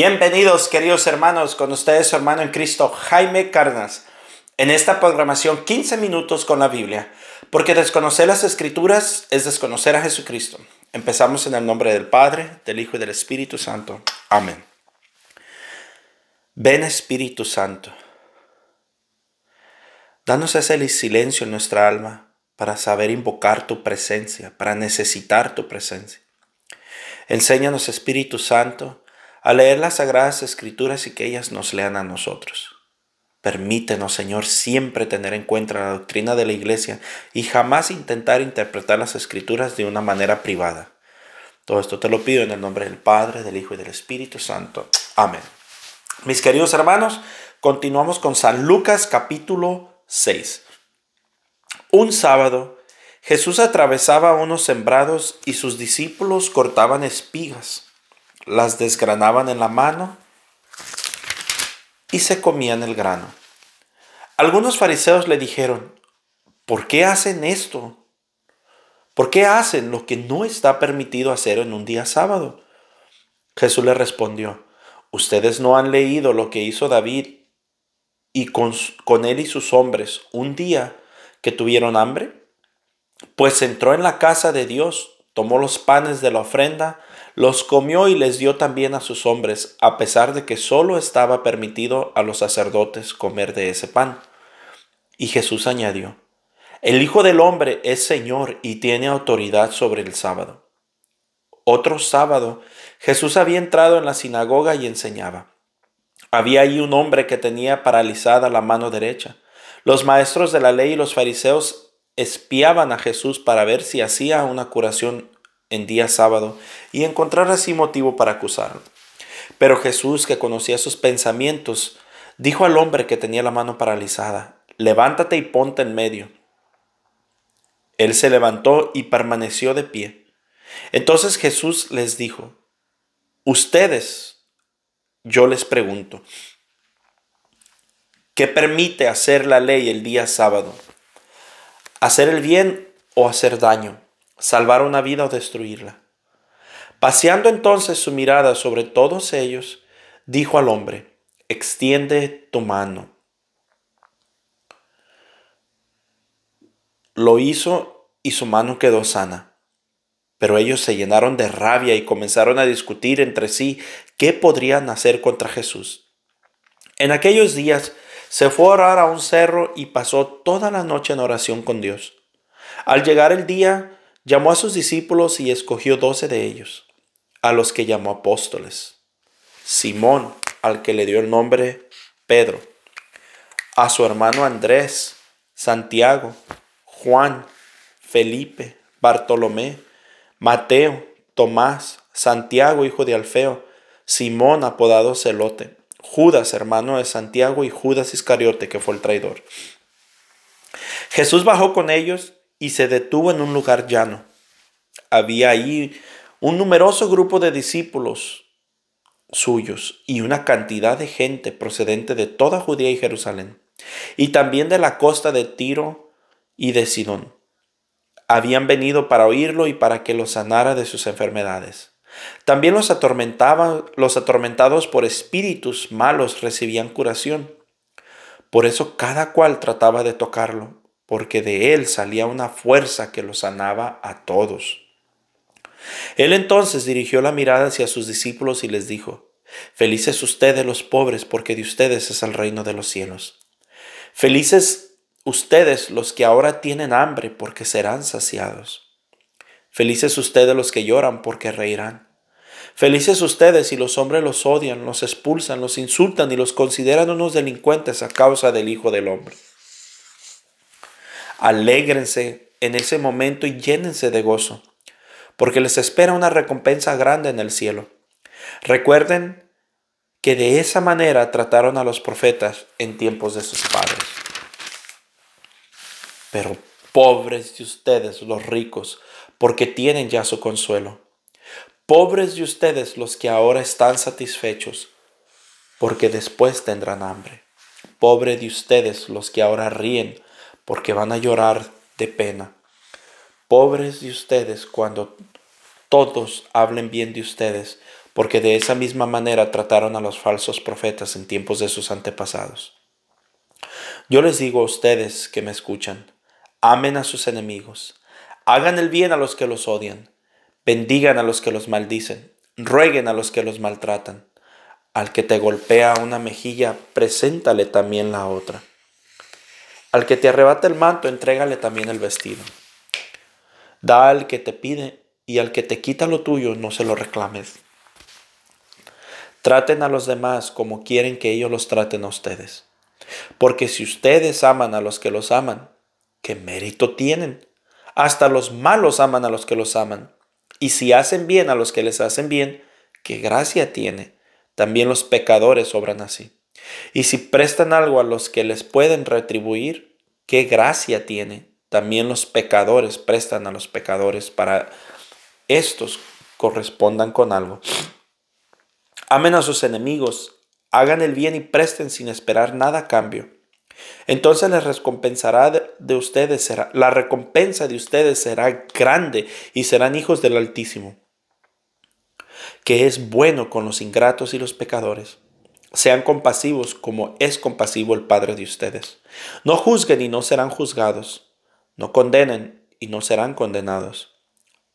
Bienvenidos queridos hermanos, con ustedes su hermano en Cristo Jaime Carnas, en esta programación 15 minutos con la Biblia, porque desconocer las escrituras es desconocer a Jesucristo. Empezamos en el nombre del Padre, del Hijo y del Espíritu Santo. Amén. Ven Espíritu Santo, danos ese silencio en nuestra alma para saber invocar tu presencia, para necesitar tu presencia. Enséñanos Espíritu Santo, a leer las sagradas escrituras y que ellas nos lean a nosotros. Permítenos, Señor, siempre tener en cuenta la doctrina de la Iglesia y jamás intentar interpretar las escrituras de una manera privada. Todo esto te lo pido en el nombre del Padre, del Hijo y del Espíritu Santo. Amén. Mis queridos hermanos, continuamos con San Lucas capítulo 6. Un sábado, Jesús atravesaba unos sembrados y sus discípulos cortaban espigas las desgranaban en la mano y se comían el grano. Algunos fariseos le dijeron, ¿por qué hacen esto? ¿Por qué hacen lo que no está permitido hacer en un día sábado? Jesús le respondió, ustedes no han leído lo que hizo David y con, él y sus hombres un día que tuvieron hambre, pues entró en la casa de Dios tomó los panes de la ofrenda, los comió y les dio también a sus hombres, a pesar de que solo estaba permitido a los sacerdotes comer de ese pan. Y Jesús añadió, El Hijo del Hombre es Señor y tiene autoridad sobre el sábado. Otro sábado, Jesús había entrado en la sinagoga y enseñaba. Había allí un hombre que tenía paralizada la mano derecha. Los maestros de la ley y los fariseos espiaban a Jesús para ver si hacía una curación en día sábado y encontrar así motivo para acusarlo. Pero Jesús, que conocía sus pensamientos, dijo al hombre que tenía la mano paralizada, levántate y ponte en medio. Él se levantó y permaneció de pie. Entonces Jesús les dijo, ustedes, yo les pregunto, ¿qué permite hacer la ley el día sábado? hacer el bien o hacer daño, salvar una vida o destruirla. Paseando entonces su mirada sobre todos ellos, dijo al hombre, extiende tu mano. Lo hizo y su mano quedó sana. Pero ellos se llenaron de rabia y comenzaron a discutir entre sí qué podrían hacer contra Jesús. En aquellos días se fue a orar a un cerro y pasó toda la noche en oración con Dios. Al llegar el día, llamó a sus discípulos y escogió doce de ellos, a los que llamó apóstoles. Simón, al que le dio el nombre Pedro, a su hermano Andrés, Santiago, Juan, Felipe, Bartolomé, Mateo, Tomás, Santiago, hijo de Alfeo, Simón, apodado Celote Judas, hermano de Santiago, y Judas Iscariote, que fue el traidor. Jesús bajó con ellos y se detuvo en un lugar llano. Había ahí un numeroso grupo de discípulos suyos y una cantidad de gente procedente de toda Judía y Jerusalén, y también de la costa de Tiro y de Sidón. Habían venido para oírlo y para que lo sanara de sus enfermedades. También los, atormentaban, los atormentados por espíritus malos recibían curación. Por eso cada cual trataba de tocarlo, porque de él salía una fuerza que los sanaba a todos. Él entonces dirigió la mirada hacia sus discípulos y les dijo, Felices ustedes los pobres, porque de ustedes es el reino de los cielos. Felices ustedes los que ahora tienen hambre, porque serán saciados. Felices ustedes los que lloran, porque reirán. Felices ustedes si los hombres los odian, los expulsan, los insultan y los consideran unos delincuentes a causa del Hijo del Hombre. Alégrense en ese momento y llénense de gozo, porque les espera una recompensa grande en el cielo. Recuerden que de esa manera trataron a los profetas en tiempos de sus padres. Pero pobres de ustedes los ricos, porque tienen ya su consuelo. Pobres de ustedes los que ahora están satisfechos, porque después tendrán hambre. Pobre de ustedes los que ahora ríen, porque van a llorar de pena. Pobres de ustedes cuando todos hablen bien de ustedes, porque de esa misma manera trataron a los falsos profetas en tiempos de sus antepasados. Yo les digo a ustedes que me escuchan, amen a sus enemigos, hagan el bien a los que los odian, Bendigan a los que los maldicen, rueguen a los que los maltratan. Al que te golpea una mejilla, preséntale también la otra. Al que te arrebata el manto, entrégale también el vestido. Da al que te pide y al que te quita lo tuyo, no se lo reclames. Traten a los demás como quieren que ellos los traten a ustedes. Porque si ustedes aman a los que los aman, ¿qué mérito tienen? Hasta los malos aman a los que los aman. Y si hacen bien a los que les hacen bien, qué gracia tiene. También los pecadores obran así. Y si prestan algo a los que les pueden retribuir, qué gracia tiene. También los pecadores prestan a los pecadores para estos correspondan con algo. Amen a sus enemigos, hagan el bien y presten sin esperar nada a cambio. Entonces les recompensará de ustedes será, la recompensa de ustedes será grande y serán hijos del Altísimo, que es bueno con los ingratos y los pecadores. Sean compasivos como es compasivo el Padre de ustedes. No juzguen y no serán juzgados. No condenen y no serán condenados.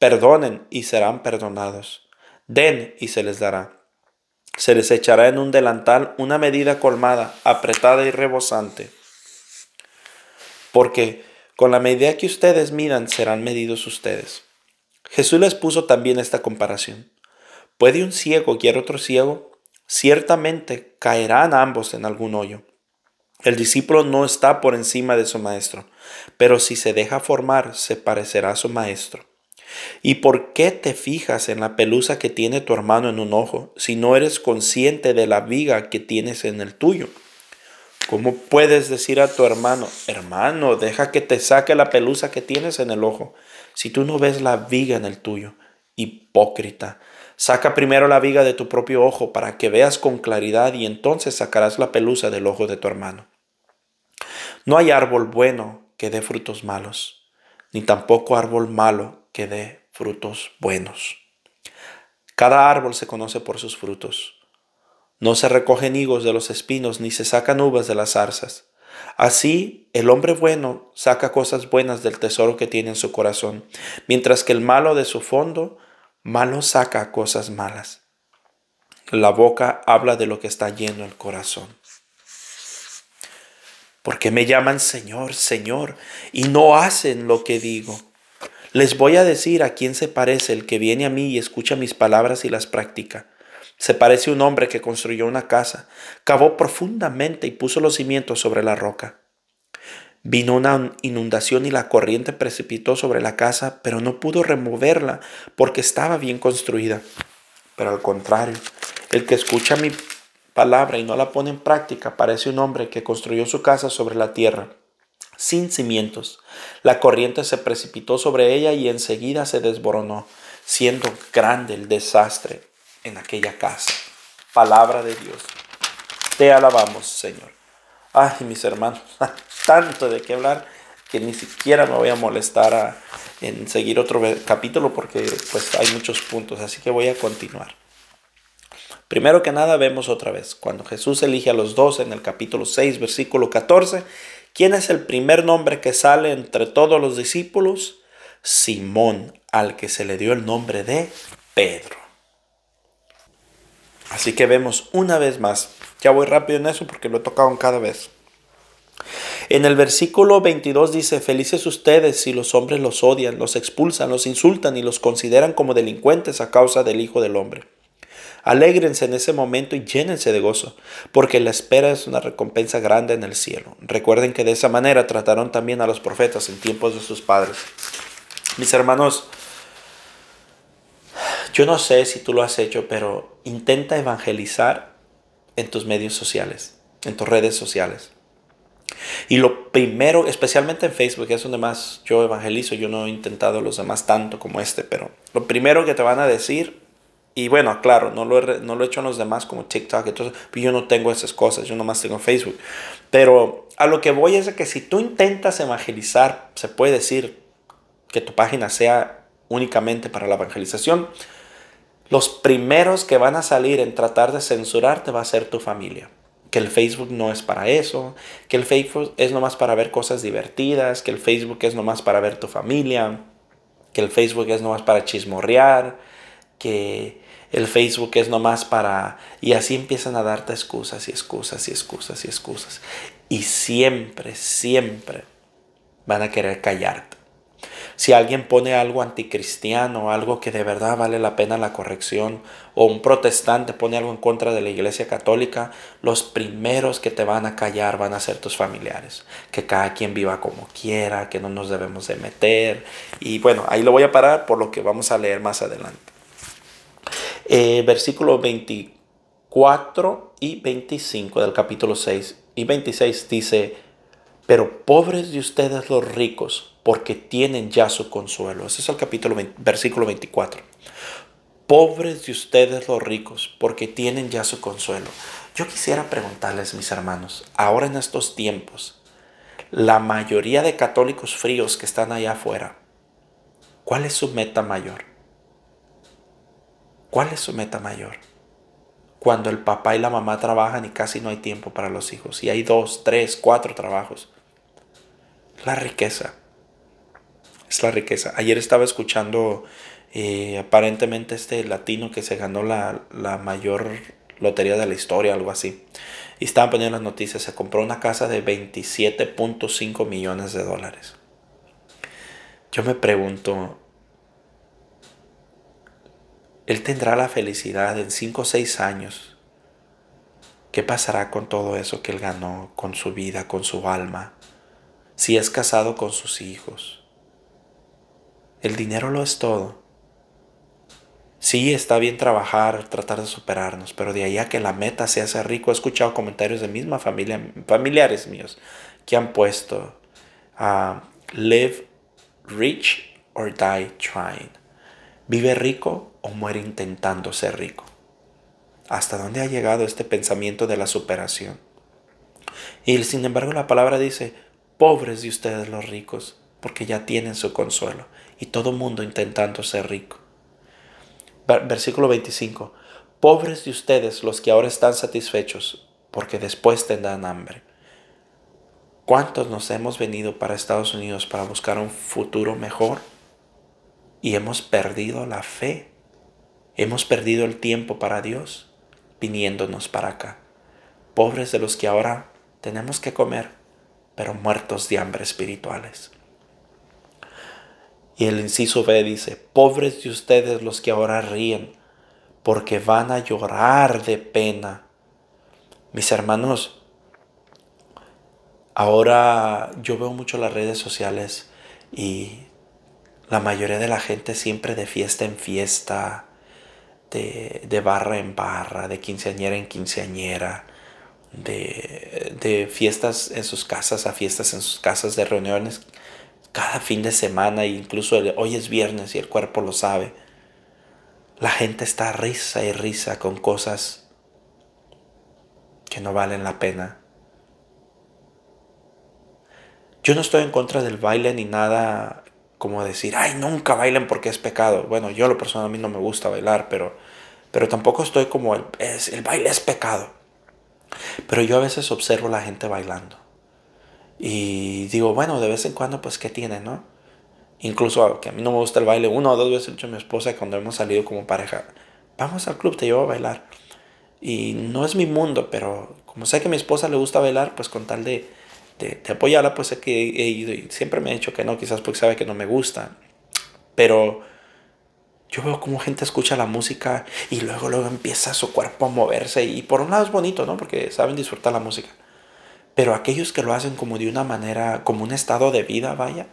Perdonen y serán perdonados. Den y se les dará se les echará en un delantal una medida colmada, apretada y rebosante. Porque con la medida que ustedes midan serán medidos ustedes. Jesús les puso también esta comparación. ¿Puede un ciego guiar otro ciego? Ciertamente caerán ambos en algún hoyo. El discípulo no está por encima de su maestro, pero si se deja formar, se parecerá a su maestro. ¿Y por qué te fijas en la pelusa que tiene tu hermano en un ojo si no eres consciente de la viga que tienes en el tuyo? ¿Cómo puedes decir a tu hermano, hermano, deja que te saque la pelusa que tienes en el ojo si tú no ves la viga en el tuyo? Hipócrita. Saca primero la viga de tu propio ojo para que veas con claridad y entonces sacarás la pelusa del ojo de tu hermano. No hay árbol bueno que dé frutos malos, ni tampoco árbol malo que dé frutos buenos. Cada árbol se conoce por sus frutos. No se recogen higos de los espinos, ni se sacan uvas de las zarzas. Así, el hombre bueno saca cosas buenas del tesoro que tiene en su corazón, mientras que el malo de su fondo, malo saca cosas malas. La boca habla de lo que está lleno el corazón. Porque me llaman Señor, Señor, y no hacen lo que digo? Les voy a decir a quién se parece el que viene a mí y escucha mis palabras y las practica. Se parece un hombre que construyó una casa, cavó profundamente y puso los cimientos sobre la roca. Vino una inundación y la corriente precipitó sobre la casa, pero no pudo removerla porque estaba bien construida. Pero al contrario, el que escucha mi palabra y no la pone en práctica parece un hombre que construyó su casa sobre la tierra sin cimientos. La corriente se precipitó sobre ella y enseguida se desboronó, siendo grande el desastre en aquella casa. Palabra de Dios. Te alabamos, Señor. Ay, mis hermanos, tanto de qué hablar que ni siquiera me voy a molestar en seguir otro capítulo porque pues hay muchos puntos, así que voy a continuar. Primero que nada vemos otra vez, cuando Jesús elige a los dos en el capítulo 6, versículo 14, ¿Quién es el primer nombre que sale entre todos los discípulos? Simón, al que se le dio el nombre de Pedro. Así que vemos una vez más, ya voy rápido en eso porque lo he tocado en cada vez. En el versículo 22 dice, felices ustedes si los hombres los odian, los expulsan, los insultan y los consideran como delincuentes a causa del Hijo del Hombre. Alégrense en ese momento y llénense de gozo, porque la espera es una recompensa grande en el cielo. Recuerden que de esa manera trataron también a los profetas en tiempos de sus padres. Mis hermanos, yo no sé si tú lo has hecho, pero intenta evangelizar en tus medios sociales, en tus redes sociales. Y lo primero, especialmente en Facebook, es donde más yo evangelizo, yo no he intentado los demás tanto como este, pero lo primero que te van a decir y bueno, claro, no lo, he, no lo he hecho en los demás como TikTok, entonces pues yo no tengo esas cosas, yo nomás tengo Facebook. Pero a lo que voy es de que si tú intentas evangelizar, se puede decir que tu página sea únicamente para la evangelización, los primeros que van a salir en tratar de censurarte va a ser tu familia que el Facebook no es para eso, que el Facebook es nomás para ver cosas divertidas, que el Facebook es nomás para ver tu familia, que el Facebook es nomás para chismorrear, que el Facebook es nomás para... Y así empiezan a darte excusas y excusas y excusas y excusas. Y siempre, siempre van a querer callarte. Si alguien pone algo anticristiano, algo que de verdad vale la pena la corrección, o un protestante pone algo en contra de la iglesia católica, los primeros que te van a callar van a ser tus familiares. Que cada quien viva como quiera, que no nos debemos de meter. Y bueno, ahí lo voy a parar por lo que vamos a leer más adelante eh, versículos 24 y 25 del capítulo 6 y 26 dice, pero pobres de ustedes los ricos, porque tienen ya su consuelo. Ese es el capítulo versículo 24. Pobres de ustedes los ricos, porque tienen ya su consuelo. Yo quisiera preguntarles, mis hermanos, ahora en estos tiempos, la mayoría de católicos fríos que están allá afuera, ¿cuál es su meta mayor? ¿Cuál es su meta mayor? Cuando el papá y la mamá trabajan y casi no hay tiempo para los hijos, y hay dos, tres, cuatro trabajos. La riqueza. Es la riqueza. Ayer estaba escuchando eh, aparentemente este latino que se ganó la, la mayor lotería de la historia, algo así. Y estaban poniendo las noticias, se compró una casa de 27.5 millones de dólares. Yo me pregunto, él tendrá la felicidad en cinco o seis años. ¿Qué pasará con todo eso que él ganó, con su vida, con su alma? Si es casado con sus hijos. El dinero lo es todo. Sí, está bien trabajar, tratar de superarnos, pero de ahí a que la meta sea ser rico, he escuchado comentarios de misma familia, familiares míos que han puesto ah, live rich or die trying. ¿Vive rico o muere intentando ser rico? ¿Hasta dónde ha llegado este pensamiento de la superación? Y sin embargo la palabra dice, pobres de ustedes los ricos, porque ya tienen su consuelo, y todo mundo intentando ser rico. Versículo 25, pobres de ustedes los que ahora están satisfechos, porque después tendrán hambre. ¿Cuántos nos hemos venido para Estados Unidos para buscar un futuro mejor? y hemos perdido la fe. Hemos perdido el tiempo para Dios viniéndonos para acá. Pobres de los que ahora tenemos que comer, pero muertos de hambre espirituales. Y el inciso B dice, pobres de ustedes los que ahora ríen, porque van a llorar de pena. Mis hermanos, ahora yo veo mucho las redes sociales y la mayoría de la gente siempre de fiesta en fiesta, de, barra en barra, de quinceañera en quinceañera, de, fiestas en sus casas a fiestas en sus casas, de reuniones cada fin de semana, incluso hoy es viernes y el cuerpo lo sabe. La gente está risa y risa con cosas que no valen la pena. Yo no estoy en contra del baile ni nada como decir, ay, nunca bailen porque es pecado. Bueno, yo lo personal a mí no me gusta bailar, pero, pero tampoco estoy como, el, es, el baile es pecado. Pero yo a veces observo a la gente bailando. Y digo, bueno, de vez en cuando, pues, ¿qué tiene, no? Incluso que a mí no me gusta el baile, una o dos veces he dicho a mi esposa cuando hemos salido como pareja, vamos al club, te llevo a bailar. Y no es mi mundo, pero como sé que a mi esposa le gusta bailar, pues con tal de, te este, de pues es que he ido y siempre me he dicho que no, quizás porque sabe que no me gusta. Pero yo veo cómo gente escucha la música y luego, luego empieza su cuerpo a moverse. Y por un lado es bonito, ¿no? Porque saben disfrutar la música. Pero aquellos que lo hacen como de una manera, como un estado de vida, vaya.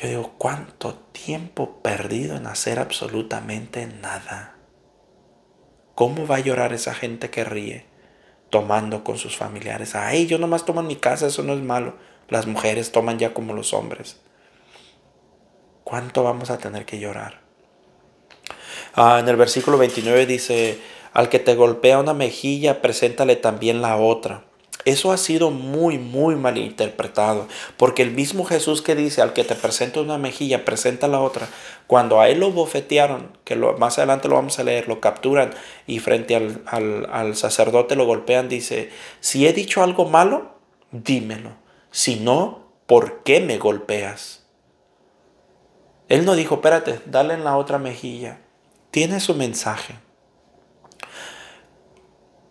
Yo digo, ¿cuánto tiempo perdido en hacer absolutamente nada? ¿Cómo va a llorar esa gente que ríe? tomando con sus familiares. Ay, yo nomás tomo en mi casa, eso no es malo. Las mujeres toman ya como los hombres. ¿Cuánto vamos a tener que llorar? Ah, en el versículo 29 dice, al que te golpea una mejilla, preséntale también la otra. Eso ha sido muy, muy mal interpretado, porque el mismo Jesús que dice al que te presenta una mejilla, presenta la otra, cuando a él lo bofetearon, que más adelante lo vamos a leer, lo capturan y frente al, al sacerdote lo golpean, dice, si he dicho algo malo, dímelo, si no, ¿por qué me golpeas? Él no dijo, espérate, dale en la otra mejilla. Tiene su mensaje.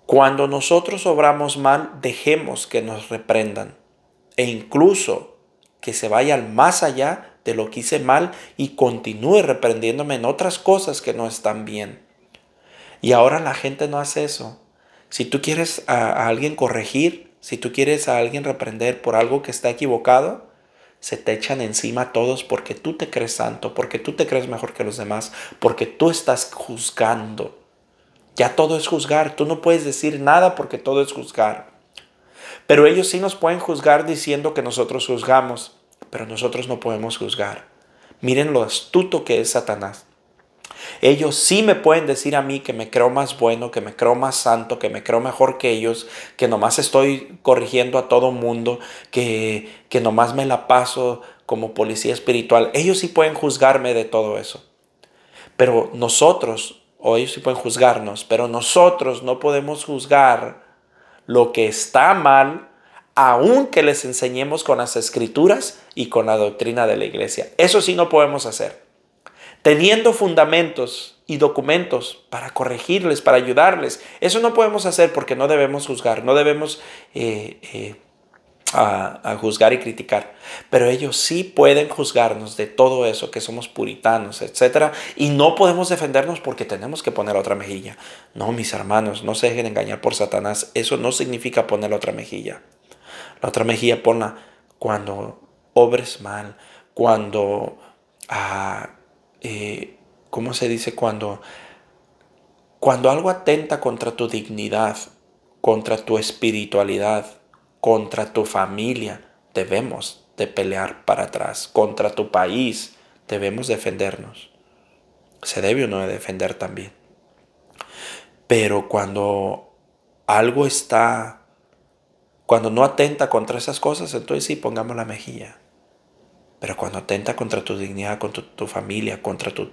Cuando nosotros obramos mal, dejemos que nos reprendan e incluso que se vayan más allá de lo que hice mal y continúe reprendiéndome en otras cosas que no están bien. Y ahora la gente no hace eso. Si tú quieres a, a alguien corregir, si tú quieres a alguien reprender por algo que está equivocado, se te echan encima todos porque tú te crees santo, porque tú te crees mejor que los demás, porque tú estás juzgando. Ya todo es juzgar. Tú no puedes decir nada porque todo es juzgar. Pero ellos sí nos pueden juzgar diciendo que nosotros juzgamos, pero nosotros no podemos juzgar. Miren lo astuto que es Satanás. Ellos sí me pueden decir a mí que me creo más bueno, que me creo más santo, que me creo mejor que ellos, que nomás estoy corrigiendo a todo mundo, que, que nomás me la paso como policía espiritual. Ellos sí pueden juzgarme de todo eso. Pero nosotros o ellos sí pueden juzgarnos, pero nosotros no podemos juzgar lo que está mal, aunque les enseñemos con las escrituras y con la doctrina de la iglesia. Eso sí no podemos hacer. Teniendo fundamentos y documentos para corregirles, para ayudarles, eso no podemos hacer porque no debemos juzgar, no debemos eh, eh, a, juzgar y criticar. Pero ellos sí pueden juzgarnos de todo eso, que somos puritanos, etc. Y no podemos defendernos porque tenemos que poner otra mejilla. No, mis hermanos, no se dejen engañar por Satanás. Eso no significa poner otra mejilla. La otra mejilla ponla cuando obres mal, cuando... Ah, eh, ¿Cómo se dice? Cuando... Cuando algo atenta contra tu dignidad, contra tu espiritualidad, contra tu familia debemos de pelear para atrás. Contra tu país debemos defendernos. Se debe uno de defender también. Pero cuando algo está, cuando no atenta contra esas cosas, entonces sí, pongamos la mejilla. Pero cuando atenta contra tu dignidad, contra tu familia, contra tu,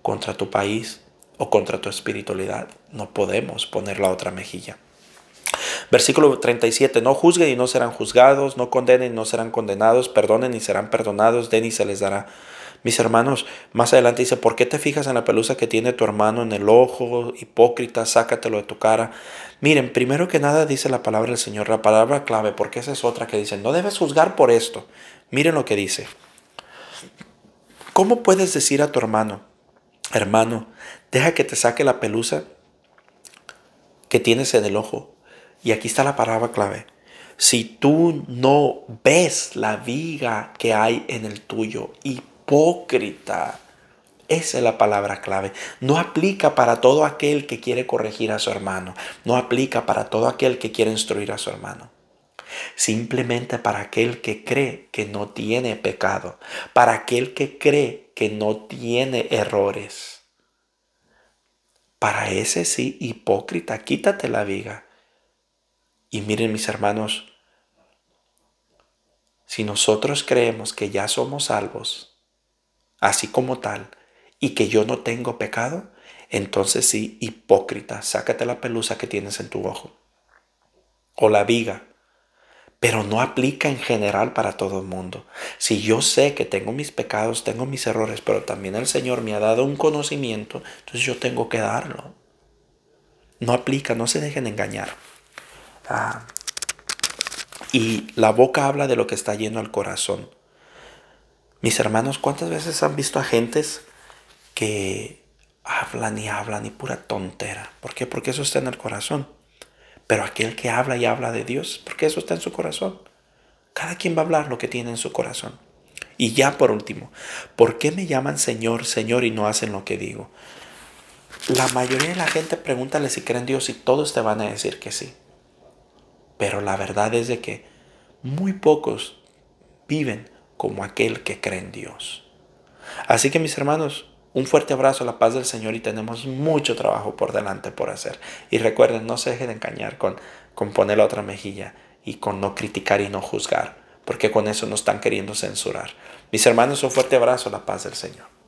contra tu país o contra tu espiritualidad, no podemos poner la otra mejilla. Versículo 37, no juzguen y no serán juzgados, no condenen y no serán condenados, perdonen y serán perdonados, den y se les dará. Mis hermanos, más adelante dice, ¿por qué te fijas en la pelusa que tiene tu hermano en el ojo? Hipócrita, sácatelo de tu cara. Miren, primero que nada dice la palabra del Señor, la palabra clave, porque esa es otra que dice, no debes juzgar por esto. Miren lo que dice. ¿Cómo puedes decir a tu hermano, hermano, deja que te saque la pelusa que tienes en el ojo y aquí está la palabra clave. Si tú no ves la viga que hay en el tuyo, hipócrita. Esa es la palabra clave. No aplica para todo aquel que quiere corregir a su hermano. No aplica para todo aquel que quiere instruir a su hermano. Simplemente para aquel que cree que no tiene pecado. Para aquel que cree que no tiene errores. Para ese sí, hipócrita, quítate la viga. Y miren mis hermanos, si nosotros creemos que ya somos salvos, así como tal, y que yo no tengo pecado, entonces sí, hipócrita, sácate la pelusa que tienes en tu ojo o la viga. Pero no aplica en general para todo el mundo. Si yo sé que tengo mis pecados, tengo mis errores, pero también el Señor me ha dado un conocimiento, entonces yo tengo que darlo. No aplica, no se dejen engañar. Ah. y la boca habla de lo que está lleno al corazón. Mis hermanos, ¿cuántas veces han visto a gentes que hablan y hablan y pura tontera? ¿Por qué? Porque eso está en el corazón. Pero aquel que habla y habla de Dios, porque eso está en su corazón. Cada quien va a hablar lo que tiene en su corazón. Y ya por último, ¿por qué me llaman Señor, Señor y no hacen lo que digo? La mayoría de la gente pregúntale si creen Dios y todos te van a decir que sí. Pero la verdad es de que muy pocos viven como aquel que cree en Dios. Así que mis hermanos, un fuerte abrazo, la paz del Señor y tenemos mucho trabajo por delante por hacer. Y recuerden, no se dejen de engañar con, poner la otra mejilla y con no criticar y no juzgar, porque con eso nos están queriendo censurar. Mis hermanos, un fuerte abrazo, la paz del Señor.